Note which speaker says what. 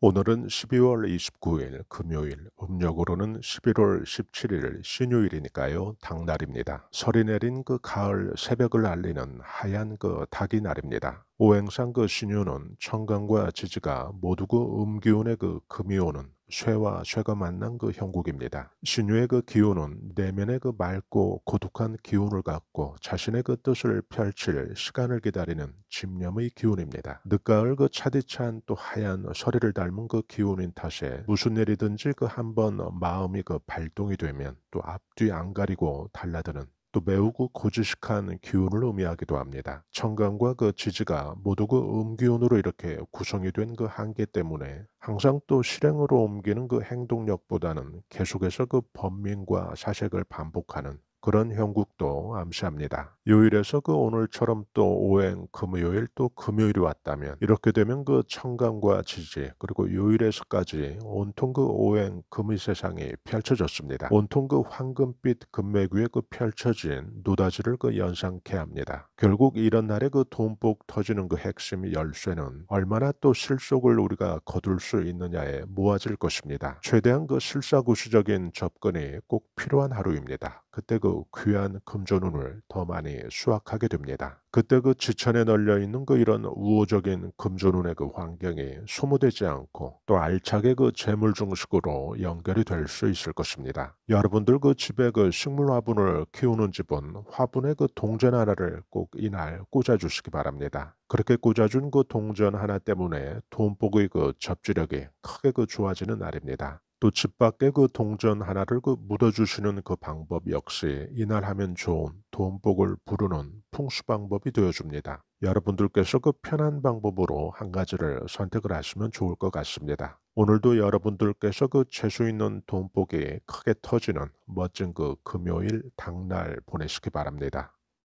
Speaker 1: 오늘은 12월 29일 금요일, 음력으로는 11월 17일 신요일이니까요. 당날입니다. 설이 내린 그 가을 새벽을 알리는 하얀 그 닭이 날입니다. 오행상 그신요는 청강과 지지가 모두 그 음기운의 그 금이오는 쇠와 쇠가 만난 그 형국입니다. 신유의 그 기운은 내면의 그 맑고 고독한 기운을 갖고 자신의 그 뜻을 펼칠 시간을 기다리는 집념의 기운입니다. 늦가을 그 차디찬 또 하얀 서리를 닮은 그 기운인 탓에 무슨 일이든지 그 한 번 마음이 그 발동이 되면 또 앞뒤 안 가리고 달라드는 또 매우고 지식한 기운을 의미하기도 합니다. 청강과 그 지지가 모두 그 음기운으로 이렇게 구성이 된 그 한계 때문에 항상 또 실행으로 옮기는 그 행동력보다는 계속해서 그 범민과 사색을 반복하는 그런 형국도 암시합니다. 요일에서 그 오늘처럼 또 오행 금요일 또 금요일이 왔다면 이렇게 되면 그 청강과 지지 그리고 요일에서까지 온통 그 오행 금의 세상이 펼쳐졌습니다. 온통 그 황금빛 금맥 위에 그 펼쳐진 노다지를 그 연상케 합니다. 결국 이런 날에 그 돈복 터지는 그 핵심 열쇠는 얼마나 또 실속을 우리가 거둘 수 있느냐에 모아질 것입니다. 최대한 그실사구수적인 접근이 꼭 필요한 하루입니다. 그때 그 귀한 금전운을 더 많이 수확하게 됩니다. 그때 그 지천에 널려 있는 그 이런 우호적인 금전운의 그 환경이 소모되지 않고 또 알차게 그 재물 중식으로 연결이 될 수 있을 것입니다. 여러분들 그 집에 그 식물 화분을 키우는 집은 화분의그 동전 하나를 꼭 이날 꽂아주시기 바랍니다. 그렇게 꽂아준 그 동전 하나 때문에 돈복의 그 접지력이 크게 그 좋아지는 날입니다. 또집 밖에 그 동전 하나를 그 묻어주시는 그 방법 역시 이날 하면 좋은 돈복을 부르는 풍수 방법이 되어줍니다. 여러분들께서 그 편한 방법으로 한 가지를 선택을 하시면 좋을 것 같습니다. 오늘도 여러분들께서 그 재수 있는 돈복이 크게 터지는 멋진 그 금요일 당날 보내시기 바랍니다.